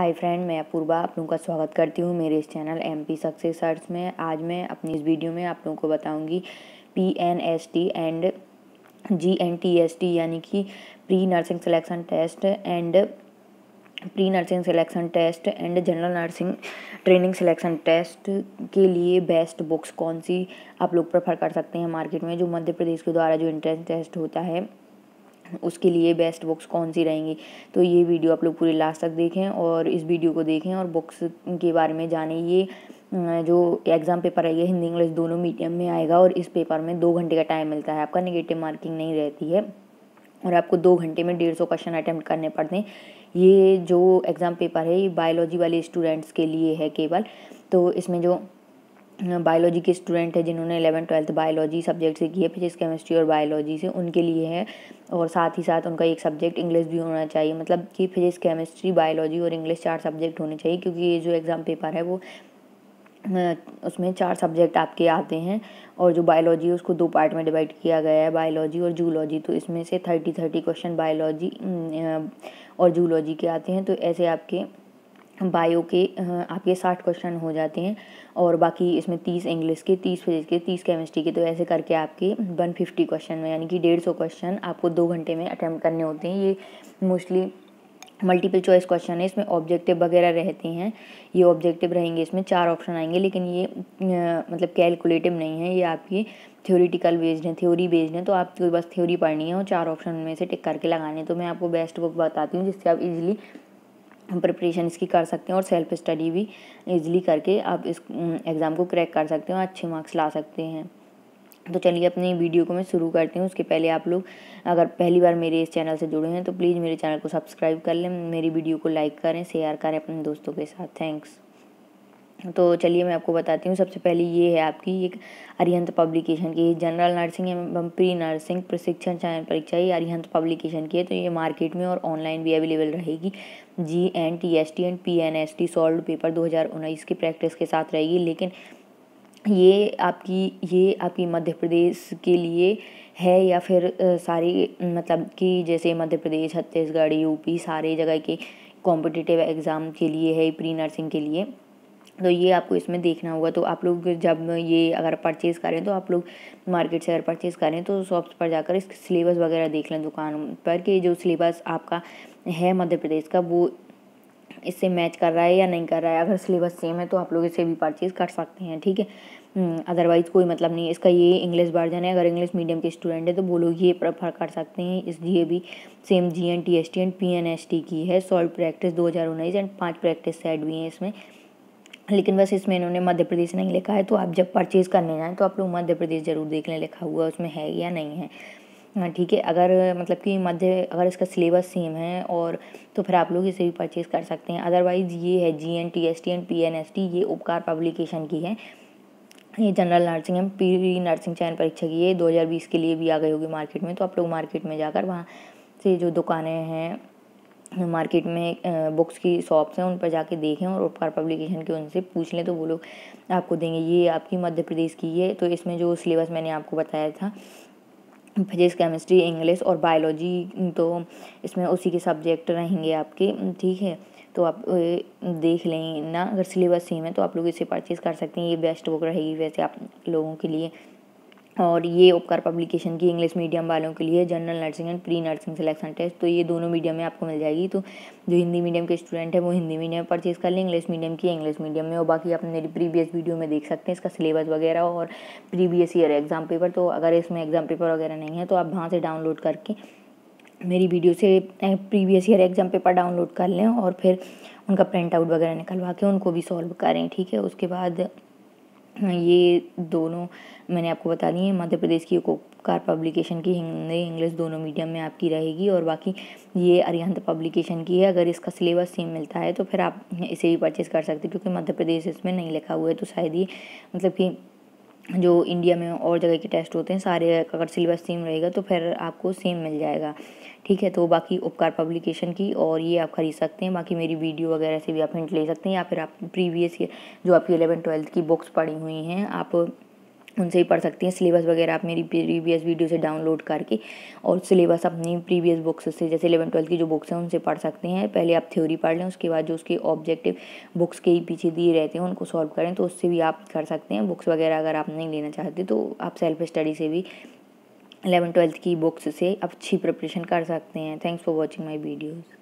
hi friend मैं अपूर्वा आप लोगों का स्वागत करती हूँ मेरे इस channel M P success arts में आज मैं अपनी इस वीडियो में आप लोगों को बताऊँगी P N S T and G N T S T यानी कि pre nursing selection test and pre nursing selection test and general nursing training selection test के लिए बेस्ट बुक्स कौन सी आप लोग प्रेफर कर सकते हैं मार्केट में जो मध्य प्रदेश के द्वारा जो इंट्रेंस टेस्ट होता है उसके लिए बेस्ट बुक्स कौन सी रहेंगी तो ये वीडियो आप लोग पूरे लास्ट तक देखें और इस वीडियो को देखें और बुक्स के बारे में जाने ये जो एग्ज़ाम पेपर है ये हिंदी इंग्लिश दोनों मीडियम में आएगा और इस पेपर में दो घंटे का टाइम मिलता है आपका निगेटिव मार्किंग नहीं रहती है और आपको दो घंटे में डेढ़ सौ क्वेश्चन अटैम्प्ट करने पड़ते हैं ये जो एग्ज़ाम पेपर है ये बायोलॉजी वाले स्टूडेंट्स के लिए है केवल तो इसमें जो बायोलॉजी के स्टूडेंट हैं जिन्होंने एलेवन ट्वेल्थ बायोलॉजी सब्जेक्ट से किए फिजिक्स केमिस्ट्री और बायोलॉजी से उनके लिए है और साथ ही साथ उनका एक सब्जेक्ट इंग्लिश भी होना चाहिए मतलब कि फिजिक्स केमिस्ट्री बायोलॉजी और इंग्लिश चार सब्जेक्ट होने चाहिए क्योंकि ये जो एग्ज़ाम पेपर है वो उसमें चार सब्जेक्ट आपके आते हैं और जो बायोलॉजी है उसको दो पार्ट में डिवाइड किया गया है बायोलॉजी और जूलॉजी तो इसमें से थर्टी थर्टी क्वेश्चन बायोलॉजी और जूलॉजी के आते हैं तो ऐसे आपके बायो के आपके साठ क्वेश्चन हो जाते हैं और बाकी इसमें तीस इंग्लिश के तीस फिजिक्स के तीस केमिस्ट्री के तो ऐसे करके आपके वन फिफ्टी क्वेश्चन में यानी कि डेढ़ सौ क्वेश्चन आपको दो घंटे में अटैम्प्ट करने होते हैं ये मोस्टली मल्टीपल चॉइस क्वेश्चन है इसमें ऑब्जेक्टिव वगैरह रहते हैं ये ऑब्जेक्टिव रहेंगे इसमें चार ऑप्शन आएंगे लेकिन ये मतलब कैलकुलेटिव नहीं है ये आपकी थ्योरिटिकल बेस्ड है थ्योरी बेस्ड है तो आपको बस थ्योरी पढ़नी है और चार ऑप्शन में से टिक करके लगाने तो मैं आपको बेस्ट बुक बताती हूँ जिससे आप इजीली हम प्रिपरेशन इसकी कर सकते हैं और सेल्फ स्टडी भी ईजिली करके आप इस एग्ज़ाम को क्रैक कर सकते हैं और अच्छे मार्क्स ला सकते हैं तो चलिए अपनी वीडियो को मैं शुरू करती हूँ उसके पहले आप लोग अगर पहली बार मेरे इस चैनल से जुड़े हैं तो प्लीज़ मेरे चैनल को सब्सक्राइब कर लें मेरी वीडियो को लाइक करें शेयर करें अपने दोस्तों के साथ थैंक्स तो चलिए मैं आपको बताती हूँ सबसे पहले ये है आपकी एक अरिहंत पब्लिकेशन की जनरल नर्सिंग एवं प्री नर्सिंग प्रशिक्षण चयन परीक्षा ये अरिहंत पब्लिकेशन की है तो ये मार्केट में और ऑनलाइन भी अवेलेबल रहेगी G N T S T and P N S T solve paper दो हज़ार उन्नीस की प्रैक्टिस के साथ रहेगी लेकिन ये आपकी ये आपकी मध्य प्रदेश के लिए है या फिर सारी मतलब कि जैसे मध्य प्रदेश छत्तीसगढ़ यूपी सारे जगह के कॉम्पिटिटिव एग्ज़ाम के लिए है प्री नर्सिंग के लिए तो ये आपको इसमें देखना होगा तो आप लोग जब ये अगर परचेज़ करें तो आप लोग मार्केट से अगर परचेज़ करें तो शॉप्स पर जाकर इस सिलेबस वगैरह देख लें दुकान पर कि जो सिलेबस आपका है मध्य प्रदेश का वो इससे मैच कर रहा है या नहीं कर रहा है अगर सिलेबस सेम है तो आप लोग इसे भी परचेज़ कर सकते हैं ठीक है अदरवाइज़ हम्म, कोई मतलब नहीं इसका ये इंग्लिश वर्जन है अगर इंग्लिश मीडियम के स्टूडेंट है तो वो लोग ये प्रेफर कर सकते हैं इस ये भी same G N T S T and P N S T की है सॉल्व प्रैक्टिस दो हज़ार उन्नीस एंड पाँच प्रैक्टिस सेट भी हैं इसमें लेकिन बस इसमें इन्होंने मध्य प्रदेश नहीं लिखा है तो आप जब परचेज़ करने जाएँ तो आप लोग मध्य प्रदेश ज़रूर देख लें लिखा हुआ उसमें है या नहीं है हाँ, ठीक है अगर मतलब कि मध्य अगर इसका सिलेबस सेम है और तो फिर आप लोग इसे भी परचेज़ कर सकते हैं अदरवाइज़ ये है G N T S T and P N S T ये उपकार पब्लिकेशन की है ये जनरल नर्सिंग है पी नर्सिंग चयन परीक्षा की है दो हज़ार बीस के लिए भी आ गई होगी मार्केट में तो आप लोग मार्केट में जाकर वहाँ से जो दुकानें हैं मार्केट में बुक्स की शॉप्स हैं उन पर जाके देखें और उपकार पब्लिकेशन के उनसे पूछ लें तो वो लोग आपको देंगे ये आपकी मध्य प्रदेश की है तो इसमें जो सिलेबस मैंने आपको बताया था फिजिक्स केमिस्ट्री इंग्लिश और बायोलॉजी तो इसमें उसी के सब्जेक्ट रहेंगे आपके ठीक है तो आप देख लें ना अगर सिलेबस सेम है तो आप लोग इसे परचेज़ कर सकते हैं ये बेस्ट बुक रहेगी वैसे आप लोगों के लिए और ये उपकार पब्लिकेशन की इंग्लिश मीडियम वालों के लिए general nursing and pre nursing selection test तो ये दोनों मीडियम में आपको मिल जाएगी तो जो हिंदी मीडियम के स्टूडेंट हैं वो हिंदी मीडियम में परचेज़ कर लें इंग्लिश मीडियम की इंग्लिश मीडियम में और बाकी आप मेरी प्रीवियस वीडियो में देख सकते हैं इसका सिलेबस वगैरह और प्रीवियस ईयर एग्ज़ाम पेपर तो अगर इसमें एग्ज़ाम पेपर वगैरह नहीं है तो आप वहाँ से डाउनलोड करके मेरी वीडियो से previous year exam paper download कर लें और फिर उनका प्रिंट आउट वगैरह निकलवा के उनको भी सॉल्व करें ठीक है उसके बाद हाँ, ये दोनों मैंने आपको बता दी है मध्य प्रदेश की उपकार पब्लिकेशन की हिंदी इंग्लिश दोनों मीडियम में आपकी रहेगी और बाकी ये अरिहंत पब्लिकेशन की है अगर इसका सिलेबस सेम मिलता है तो फिर आप इसे भी परचेज़ कर सकते क्योंकि मध्य प्रदेश इसमें नहीं लिखा हुआ है तो शायद ये मतलब कि जो इंडिया में और जगह के टेस्ट होते हैं सारे अगर सिलेबस सेम रहेगा तो फिर आपको सेम मिल जाएगा ठीक है तो बाकी उपकार पब्लिकेशन की और ये आप खरीद सकते हैं बाकी मेरी वीडियो वगैरह से भी आप हिंट ले सकते हैं या फिर आप प्रीवियस जो आपकी एलेवन ट्वेल्थ की बुक्स पढ़ी हुई हैं आप उनसे ही पढ़ सकती हैं सिलेबस वगैरह आप मेरी प्रीवियस वीडियो से डाउनलोड करके और सिलेबस अपनी प्रीवियस बुक्स से जैसे इलेवन ट्वेल्थ की जो बुक्स हैं उनसे पढ़ सकते हैं पहले आप थ्योरी पढ़ लें उसके बाद जो उसके ऑब्जेक्टिव बुक्स के ही पीछे दिए रहते हैं उनको सॉल्व करें तो उससे भी आप कर सकते हैं बुक्स वगैरह अगर आप नहीं लेना चाहते तो आप सेल्फ स्टडी से भी इलेवन ट्वेल्थ की बुक्स से अच्छी प्रिपरेशन कर सकते हैं thanks for watching my videos